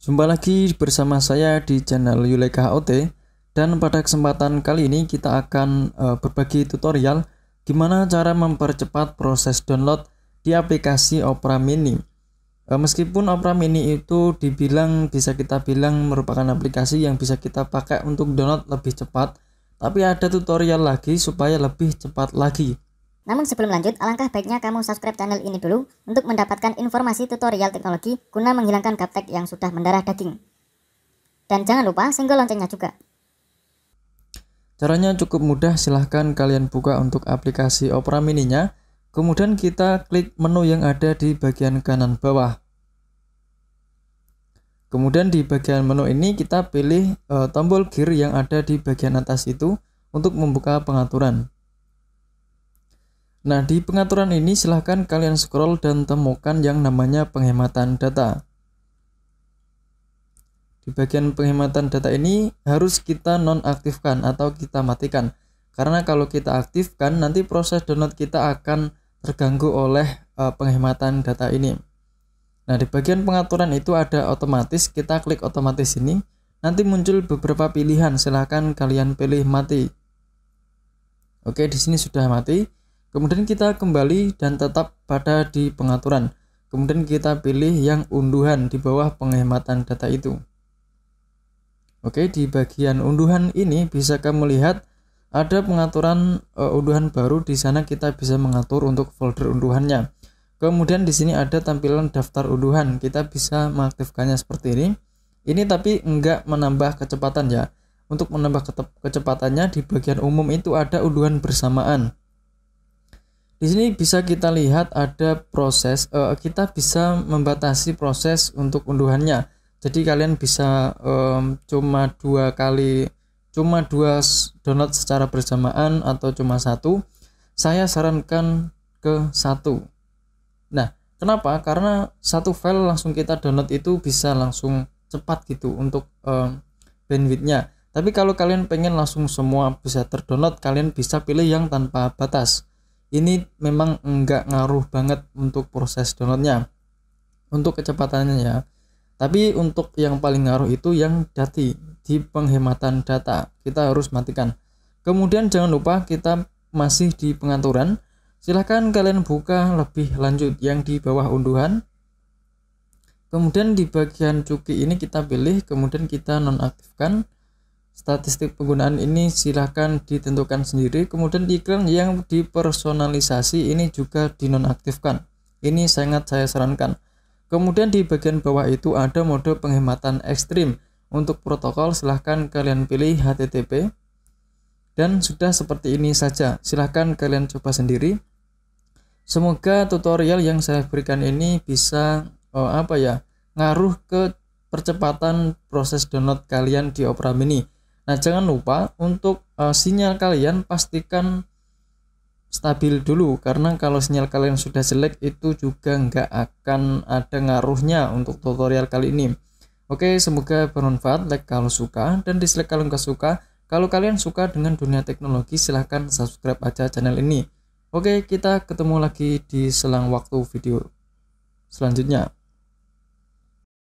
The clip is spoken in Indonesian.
Jumpa lagi bersama saya di channel Yuleka OT dan pada kesempatan kali ini kita akan eh, berbagi tutorial gimana cara mempercepat proses download di aplikasi Opera Mini. Eh, meskipun Opera Mini itu dibilang bisa kita bilang merupakan aplikasi yang bisa kita pakai untuk download lebih cepat, tapi ada tutorial lagi supaya lebih cepat lagi. Namun sebelum lanjut, alangkah baiknya kamu subscribe channel ini dulu untuk mendapatkan informasi tutorial teknologi guna menghilangkan gaptek yang sudah mendarah daging. Dan jangan lupa single loncengnya juga. Caranya cukup mudah, silahkan kalian buka untuk aplikasi Opera Mininya. Kemudian kita klik menu yang ada di bagian kanan bawah. Kemudian di bagian menu ini kita pilih e, tombol gear yang ada di bagian atas itu untuk membuka pengaturan. Nah, di pengaturan ini silahkan kalian scroll dan temukan yang namanya penghematan data. Di bagian penghematan data ini harus kita nonaktifkan atau kita matikan. Karena kalau kita aktifkan nanti proses download kita akan terganggu oleh eh, penghematan data ini. Nah, di bagian pengaturan itu ada otomatis, kita klik otomatis ini. Nanti muncul beberapa pilihan, silahkan kalian pilih mati. Oke, di sini sudah mati. Kemudian kita kembali dan tetap pada di pengaturan. Kemudian kita pilih yang unduhan di bawah penghematan data itu. Oke, di bagian unduhan ini bisa kamu lihat ada pengaturan uh, unduhan baru di sana kita bisa mengatur untuk folder unduhannya. Kemudian di sini ada tampilan daftar unduhan. Kita bisa mengaktifkannya seperti ini. Ini tapi enggak menambah kecepatan ya. Untuk menambah kecepatannya di bagian umum itu ada unduhan bersamaan. Di sini bisa kita lihat ada proses, uh, kita bisa membatasi proses untuk unduhannya. Jadi kalian bisa um, cuma dua kali, cuma dua download secara bersamaan atau cuma satu. Saya sarankan ke satu. Nah, kenapa? Karena satu file langsung kita download itu bisa langsung cepat gitu untuk um, bandwidthnya. Tapi kalau kalian pengen langsung semua bisa terdownload, kalian bisa pilih yang tanpa batas ini memang enggak ngaruh banget untuk proses downloadnya untuk kecepatannya ya tapi untuk yang paling ngaruh itu yang dati di penghematan data kita harus matikan kemudian jangan lupa kita masih di pengaturan silahkan kalian buka lebih lanjut yang di bawah unduhan kemudian di bagian cuki ini kita pilih kemudian kita nonaktifkan Statistik penggunaan ini silahkan ditentukan sendiri. Kemudian iklan yang dipersonalisasi ini juga dinonaktifkan. Ini sangat saya sarankan. Kemudian di bagian bawah itu ada mode penghematan ekstrim. Untuk protokol silahkan kalian pilih HTTP. Dan sudah seperti ini saja. Silahkan kalian coba sendiri. Semoga tutorial yang saya berikan ini bisa oh, apa ya ngaruh ke percepatan proses download kalian di Opera Mini. Nah, jangan lupa untuk uh, sinyal kalian pastikan stabil dulu karena kalau sinyal kalian sudah jelek itu juga nggak akan ada ngaruhnya untuk tutorial kali ini. Oke, semoga bermanfaat. Like kalau suka dan dislike kalau nggak suka. Kalau kalian suka dengan dunia teknologi, silahkan subscribe aja channel ini. Oke, kita ketemu lagi di selang waktu video selanjutnya.